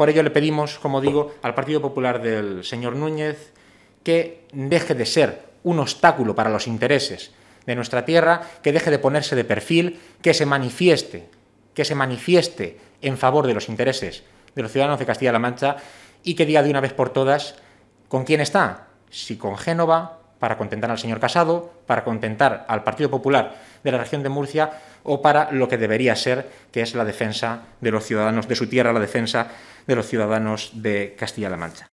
Por ello le pedimos, como digo, al Partido Popular del señor Núñez que deje de ser un obstáculo para los intereses de nuestra tierra, que deje de ponerse de perfil, que se manifieste, que se manifieste en favor de los intereses de los ciudadanos de Castilla-La Mancha y que diga de una vez por todas con quién está, si con Génova, para contentar al señor Casado, para contentar al Partido Popular de la región de Murcia o para lo que debería ser, que es la defensa de los ciudadanos de su tierra, la defensa de los ciudadanos de Castilla-La Mancha.